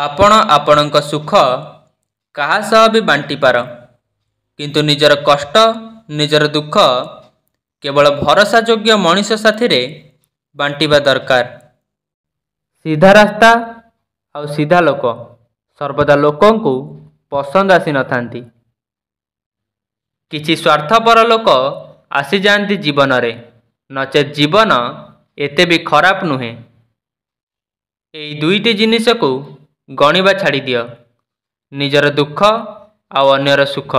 ଆପଣ ଆପଣଙ୍କ ସୁଖ କାହା ସହ ବି ବାଣ୍ଟିପାର କିନ୍ତୁ ନିଜର କଷ୍ଟ ନିଜର ଦୁଃଖ କେବଳ ଭରସା ଯୋଗ୍ୟ ମଣିଷ ସାଥିରେ ବାଣ୍ଟିବା ଦରକାର ସିଧା ରାସ୍ତା ଆଉ ସିଧା ଲୋକ ସର୍ବଦା ଲୋକଙ୍କୁ ପସନ୍ଦ ଆସିନଥାନ୍ତି କିଛି ସ୍ୱାର୍ଥପର ଲୋକ ଆସିଯାଆନ୍ତି ଜୀବନରେ ନଚେତ୍ ଜୀବନ ଏତେ ବି ଖରାପ ନୁହେଁ ଏହି ଦୁଇଟି ଜିନିଷକୁ ଗଣିବା ଛାଡ଼ି ଦିଅ ନିଜର ଦୁଃଖ ଆଉ ଅନ୍ୟର ସୁଖ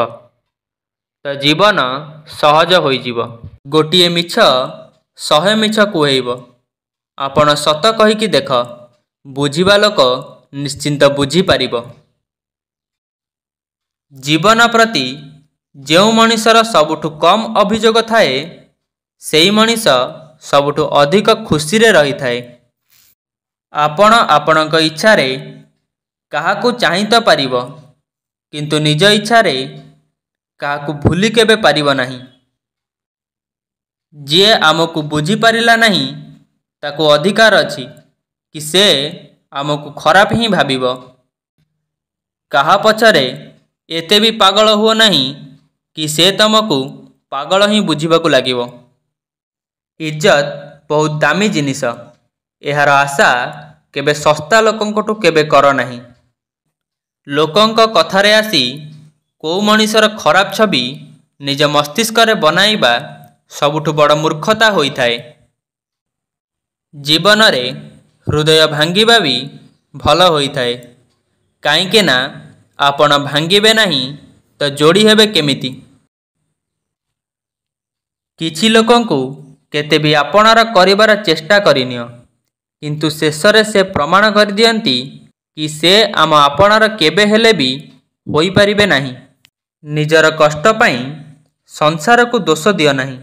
ତ ଜୀବନ ସହଜ ହୋଇଯିବ ଗୋଟିଏ ମିଛ ଶହେ ମିଛ କୁହେଇବ ଆପଣ ସତ କହିକି ଦେଖ ବୁଝିବା ଲୋକ ନିଶ୍ଚିନ୍ତ ବୁଝିପାରିବ ଜୀବନ ପ୍ରତି ଯେଉଁ ମଣିଷର ସବୁଠୁ କମ୍ ଅଭିଯୋଗ ଥାଏ ସେଇ ମଣିଷ ସବୁଠୁ ଅଧିକ ଖୁସିରେ ରହିଥାଏ ଆପଣ ଆପଣଙ୍କ ଇଚ୍ଛାରେ କାହାକୁ ଚାହିଁ ତ ପାରିବ କିନ୍ତୁ ନିଜ ଇଚ୍ଛାରେ କାହାକୁ ଭୁଲି କେବେ ପାରିବ ନାହିଁ ଯିଏ ଆମକୁ ବୁଝିପାରିଲା ନାହିଁ ତାକୁ ଅଧିକାର ଅଛି କି ସେ ଆମକୁ ଖରାପ ହିଁ ଭାବିବ କାହା ପଛରେ ଏତେ ବି ପାଗଳ ହୁଅ ନାହିଁ କି ସେ ତମକୁ ପାଗଳ ହିଁ ବୁଝିବାକୁ ଲାଗିବ ଇଜ୍ଜତ ବହୁତ ଦାମୀ ଜିନିଷ ଏହାର ଆଶା କେବେ ଶସ୍ତା ଲୋକଙ୍କଠୁ କେବେ କର ନାହିଁ ଲୋକଙ୍କ କଥାରେ ଆସି କେଉଁ ମଣିଷର ଖରାପ ଛବି ନିଜ ମସ୍ତିଷ୍କରେ ବନାଇବା ସବୁଠୁ ବଡ଼ ମୂର୍ଖତା ହୋଇଥାଏ ଜୀବନରେ ହୃଦୟ ଭାଙ୍ଗିବା ବି ଭଲ ହୋଇଥାଏ କାହିଁକିନା ଆପଣ ଭାଙ୍ଗିବେ ନାହିଁ ତ ଯୋଡ଼ି ହେବେ କେମିତି କିଛି ଲୋକଙ୍କୁ କେତେ ବି ଆପଣାର କରିବାର ଚେଷ୍ଟା କରିନିଅ କିନ୍ତୁ ଶେଷରେ ସେ ପ୍ରମାଣ କରିଦିଅନ୍ତି କି ସେ ଆମ ଆପଣାର କେବେ ହେଲେ ବି ହୋଇପାରିବେ ନାହିଁ ନିଜର କଷ୍ଟ ପାଇଁ ସଂସାରକୁ ଦୋଷ ଦିଅ ନାହିଁ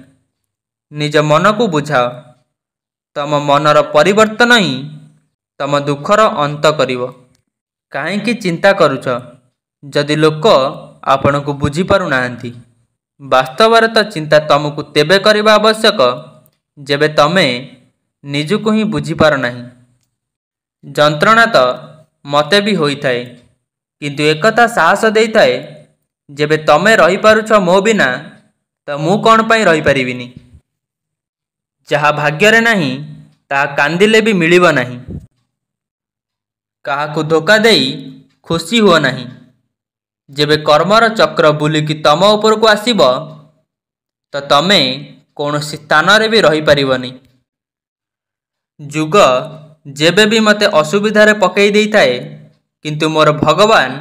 ନିଜ ମନକୁ ବୁଝାଅ ତମ ମନର ପରିବର୍ତ୍ତନ ହିଁ ତମ ଦୁଃଖର ଅନ୍ତ କରିବ କାହିଁକି ଚିନ୍ତା କରୁଛ ଯଦି ଲୋକ ଆପଣଙ୍କୁ ବୁଝିପାରୁନାହାନ୍ତି ବାସ୍ତବରେ ତ ଚିନ୍ତା ତମକୁ ତେବେ କରିବା ଆବଶ୍ୟକ ଯେବେ ତମେ ନିଜକୁ ହିଁ ବୁଝିପାରୁନାହିଁ ଯନ୍ତ୍ରଣା ତ ମୋତେ ବି ହୋଇଥାଏ କିନ୍ତୁ ଏକଥା ସାହସ ଦେଇଥାଏ ଯେବେ ତମେ ରହିପାରୁଛ ମୋ ବିନା ତ ମୁଁ କ'ଣ ପାଇଁ ରହିପାରିବିନି ଯାହା ଭାଗ୍ୟରେ ନାହିଁ ତାହା କାନ୍ଦିଲେ ବି ମିଳିବ ନାହିଁ କାହାକୁ ଧୋକା ଦେଇ ଖୁସି ହୁଅ ନାହିଁ ଯେବେ କର୍ମର ଚକ୍ର ବୁଲିକି ତମ ଉପରକୁ ଆସିବ ତ ତମେ କୌଣସି ସ୍ଥାନରେ ବି ରହିପାରିବନି ଯୁଗ ଯେବେ ବି ମୋତେ ଅସୁବିଧାରେ ପକାଇ ଦେଇଥାଏ କିନ୍ତୁ ମୋର ଭଗବାନ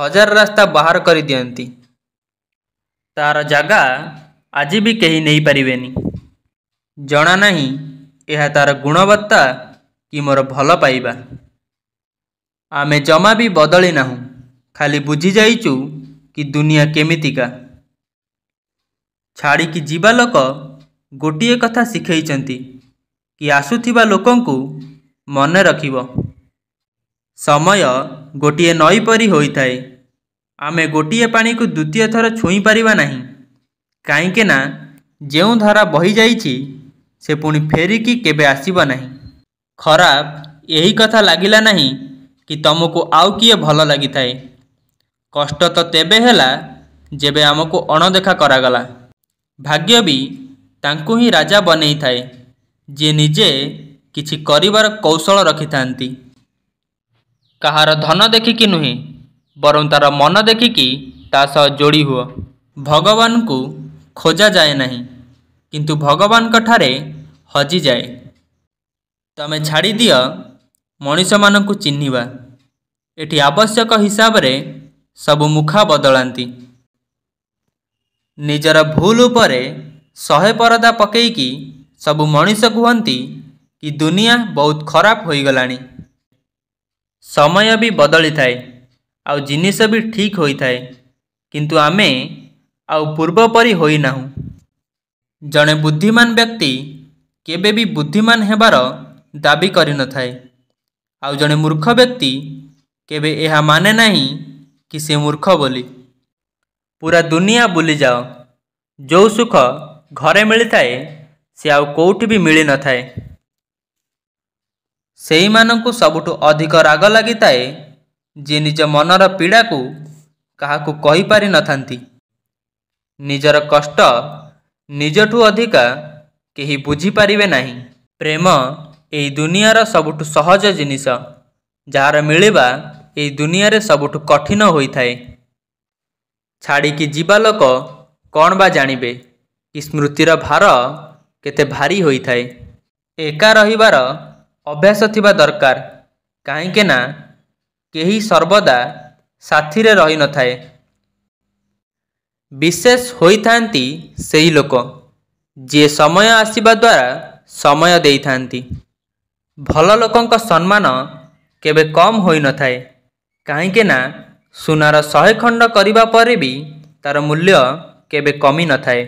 ହଜାର ରାସ୍ତା ବାହାର କରିଦିଅନ୍ତି ତା'ର ଜାଗା ଆଜି ବି କେହି ନେଇପାରିବେନି ଜଣାନାହିଁ ଏହା ତା'ର ଗୁଣବତ୍ତା କି ମୋର ଭଲ ପାଇବା ଆମେ ଜମା ବି ବଦଳି ନାହୁଁ ଖାଲି ବୁଝିଯାଇଛୁ କି ଦୁନିଆ କେମିତିକା ଛାଡ଼ିକି ଯିବା ଲୋକ ଗୋଟିଏ କଥା ଶିଖେଇଛନ୍ତି କି ଆସୁଥିବା ଲୋକଙ୍କୁ ମନେ ରଖିବ ସମୟ ଗୋଟିଏ ନଈ ପରି ହୋଇଥାଏ ଆମେ ଗୋଟିଏ ପାଣିକୁ ଦ୍ୱିତୀୟ ଥର ଛୁଇଁ ପାରିବା ନାହିଁ କାହିଁକି ନା ଯେଉଁ ଧାରା ବହିଯାଇଛି ସେ ପୁଣି ଫେରିକି କେବେ ଆସିବ ନାହିଁ ଖରାପ ଏହି କଥା ଲାଗିଲା ନାହିଁ କି ତୁମକୁ ଆଉ କିଏ ଭଲ ଲାଗିଥାଏ କଷ୍ଟ ତ ତେବେ ହେଲା ଯେବେ ଆମକୁ ଅଣଦେଖା କରାଗଲା ଭାଗ୍ୟ ବି ତାଙ୍କୁ ହିଁ ରାଜା ବନେଇଥାଏ ଯିଏ ନିଜେ किसी कर कौशल रखी था कहार धन देखिकी नुहे बर तार मन देखिकी तास जोड़ी हुआ भगवान को खोजा जाए ना कि भगवान हजि जाए तुम छाड़ी दि मनीष मान चिन्हवा यह आवश्यक हिसाब से सब मुखा बदला निजर भूल पर शहे परदा पकई कि सब मनीष कहती କି ଦୁନିଆ ବହୁତ ଖରାପ ହୋଇଗଲାଣି ସମୟ ବି ବଦଳିଥାଏ ଆଉ ଜିନିଷ ବି ଠିକ୍ ହୋଇଥାଏ କିନ୍ତୁ ଆମେ ଆଉ ପୂର୍ବ ପରି ହୋଇନାହୁଁ ଜଣେ ବୁଦ୍ଧିମାନ ବ୍ୟକ୍ତି କେବେ ବି ବୁଦ୍ଧିମାନ ହେବାର ଦାବି କରିନଥାଏ ଆଉ ଜଣେ ମୂର୍ଖ ବ୍ୟକ୍ତି କେବେ ଏହା ମାନେ ନାହିଁ କି ସେ ମୂର୍ଖ ବୋଲି ପୁରା ଦୁନିଆ ବୁଲିଯାଅ ଯେଉଁ ସୁଖ ଘରେ ମିଳିଥାଏ ସେ ଆଉ କେଉଁଠି ବି ମିଳିନଥାଏ ସେଇମାନଙ୍କୁ ସବୁଠୁ ଅଧିକ ରାଗ ଲାଗିଥାଏ ଯିଏ ନିଜ ମନର ପୀଡ଼ାକୁ କାହାକୁ କହିପାରିନଥାନ୍ତି ନିଜର କଷ୍ଟ ନିଜଠୁ ଅଧିକା କେହି ବୁଝିପାରିବେ ନାହିଁ ପ୍ରେମ ଏହି ଦୁନିଆର ସବୁଠୁ ସହଜ ଜିନିଷ ଯାହାର ମିଳିବା ଏହି ଦୁନିଆରେ ସବୁଠୁ କଠିନ ହୋଇଥାଏ ଛାଡ଼ିକି ଯିବା ଲୋକ କ'ଣ ବା ଜାଣିବେ କି ସ୍ମୃତିର ଭାର କେତେ ଭାରି ହୋଇଥାଏ ଏକା ରହିବାର ଅଭ୍ୟାସ ଥିବା ଦରକାର କାହିଁକି ନା କେହି ସର୍ବଦା ସାଥିରେ ରହିନଥାଏ ବିଶେଷ ହୋଇଥାନ୍ତି ସେହି ଲୋକ ଯିଏ ସମୟ ଆସିବା ଦ୍ୱାରା ସମୟ ଦେଇଥାନ୍ତି ଭଲ ଲୋକଙ୍କ ସମ୍ମାନ କେବେ କମ୍ ହୋଇନଥାଏ କାହିଁକି ନା ସୁନାର ଶହେ ଖଣ୍ଡ କରିବା ପରେ ବି ତା'ର ମୂଲ୍ୟ କେବେ କମିନଥାଏ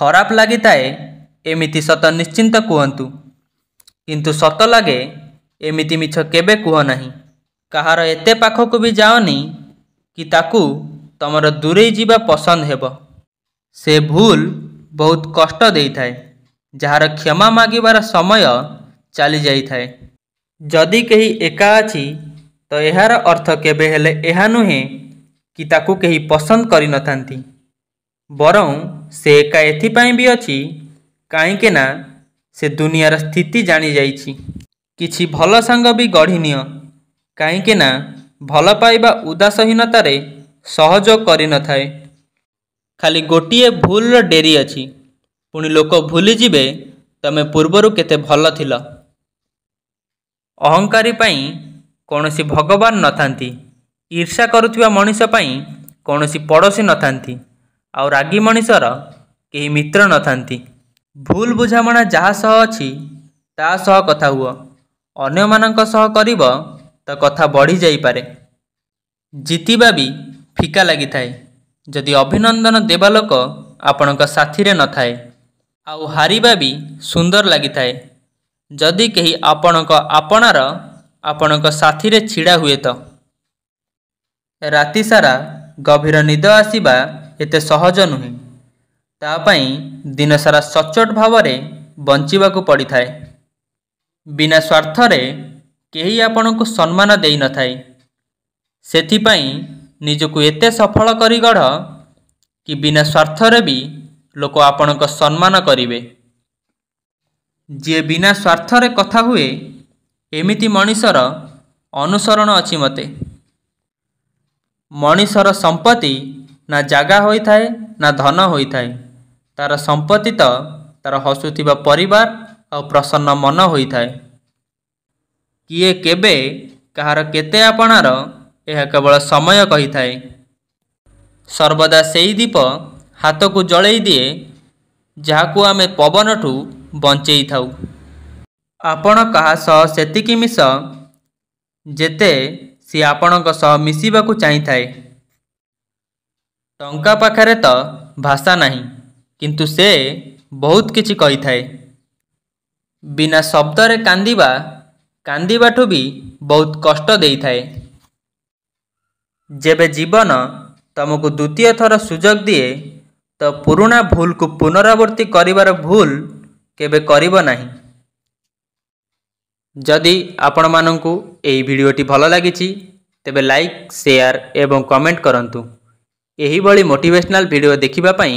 ଖରାପ ଲାଗିଥାଏ ଏମିତି ସତ ନିଶ୍ଚିନ୍ତ କୁହନ୍ତୁ କିନ୍ତୁ ସତ ଲାଗେ ଏମିତି ମିଛ କେବେ କୁହ ନାହିଁ କାହାର ଏତେ ପାଖକୁ ବି ଯାଅନି କି ତାକୁ ତୁମର ଦୂରେଇ ଯିବା ପସନ୍ଦ ହେବ ସେ ଭୁଲ ବହୁତ କଷ୍ଟ ଦେଇଥାଏ ଯାହାର କ୍ଷମା ମାଗିବାର ସମୟ ଚାଲିଯାଇଥାଏ ଯଦି କେହି ଏକା ଅଛି ତ ଏହାର ଅର୍ଥ କେବେ ହେଲେ ଏହା ନୁହେଁ କି ତାକୁ କେହି ପସନ୍ଦ କରିନଥାନ୍ତି ବରଂ ସେ ଏକା ଏଥିପାଇଁ ବି ଅଛି କାହିଁକି ନା ସେ ଦୁନିଆର ସ୍ଥିତି ଜାଣିଯାଇଛି କିଛି ଭଲ ସାଙ୍ଗ ବି ଗଢ଼ି ନିଅ କାହିଁକିନା ଭଲ ପାଇବା ଉଦାସହୀନତାରେ ସହଯୋଗ କରିନଥାଏ ଖାଲି ଗୋଟିଏ ଭୁଲର ଡେରି ଅଛି ପୁଣି ଲୋକ ଭୁଲିଯିବେ ତୁମେ ପୂର୍ବରୁ କେତେ ଭଲ ଥିଲ ଅହଙ୍କାରୀ ପାଇଁ କୌଣସି ଭଗବାନ ନଥାନ୍ତି ଈର୍ଷା କରୁଥିବା ମଣିଷ ପାଇଁ କୌଣସି ପଡ଼ୋଶୀ ନଥାନ୍ତି ଆଉ ରାଗି ମଣିଷର କେହି ମିତ୍ର ନଥାନ୍ତି ଭୁଲ ବୁଝାମଣା ଯାହା ସହ ଅଛି ତା ସହ କଥା ହୁଅ ଅନ୍ୟମାନଙ୍କ ସହ କରିବ ତ କଥା ବଢ଼ିଯାଇପାରେ ଜିତିବା ବି ଫିକା ଲାଗିଥାଏ ଯଦି ଅଭିନନ୍ଦନ ଦେବା ଲୋକ ଆପଣଙ୍କ ସାଥିରେ ନଥାଏ ଆଉ ହାରିବା ବି ସୁନ୍ଦର ଲାଗିଥାଏ ଯଦି କେହି ଆପଣଙ୍କ ଆପଣାର ଆପଣଙ୍କ ସାଥିରେ ଛିଡ଼ା ହୁଏ ତ ରାତି ସାରା ଗଭୀର ନିଦ ଆସିବା ଏତେ ସହଜ ନୁହେଁ ତା'ପାଇଁ ଦିନସାରା ସଚ୍ଚୋଟ ଭାବରେ ବଞ୍ଚିବାକୁ ପଡ଼ିଥାଏ ବିନା ସ୍ୱାର୍ଥରେ କେହି ଆପଣଙ୍କୁ ସମ୍ମାନ ଦେଇନଥାଏ ସେଥିପାଇଁ ନିଜକୁ ଏତେ ସଫଳ କରି ଗଢ଼ କି ବିନା ସ୍ୱାର୍ଥରେ ବି ଲୋକ ଆପଣଙ୍କ ସମ୍ମାନ କରିବେ ଯିଏ ବିନା ସ୍ୱାର୍ଥରେ କଥା ହୁଏ ଏମିତି ମଣିଷର ଅନୁସରଣ ଅଛି ମୋତେ ମଣିଷର ସମ୍ପତ୍ତି ନା ଜାଗା ହୋଇଥାଏ ନା ଧନ ହୋଇଥାଏ ତା'ର ସମ୍ପତ୍ତି ତ ତା'ର ହସୁଥିବା ପରିବାର ଆଉ ପ୍ରସନ୍ନ ମନ ହୋଇଥାଏ କିଏ କେବେ କାହାର କେତେ ଆପଣାର ଏହା କେବଳ ସମୟ କହିଥାଏ ସର୍ବଦା ସେଇ ଦୀପ ହାତକୁ ଜଳେଇ ଦିଏ ଯାହାକୁ ଆମେ ପବନଠୁ ବଞ୍ଚେଇଥାଉ ଆପଣ କାହା ସହ ସେତିକି ମିଶ ଯେତେ ସିଏ ଆପଣଙ୍କ ସହ ମିଶିବାକୁ ଚାହିଁଥାଏ ଟଙ୍କା ପାଖରେ ତ ଭାଷା ନାହିଁ କିନ୍ତୁ ସେ ବହୁତ କିଛି କହିଥାଏ ବିନା ଶବ୍ଦରେ କାନ୍ଦିବା କାନ୍ଦିବାଠୁ ବି ବହୁତ କଷ୍ଟ ଦେଇଥାଏ ଯେବେ ଜୀବନ ତୁମକୁ ଦ୍ୱିତୀୟ ଥର ସୁଯୋଗ ଦିଏ ତ ପୁରୁଣା ଭୁଲକୁ ପୁନରାବୃତ୍ତି କରିବାର ଭୁଲ କେବେ କରିବ ନାହିଁ ଯଦି ଆପଣମାନଙ୍କୁ ଏହି ଭିଡ଼ିଓଟି ଭଲ ଲାଗିଛି ତେବେ ଲାଇକ୍ ସେୟାର ଏବଂ କମେଣ୍ଟ କରନ୍ତୁ ଏହିଭଳି ମୋଟିଭେସନାଲ୍ ଭିଡ଼ିଓ ଦେଖିବା ପାଇଁ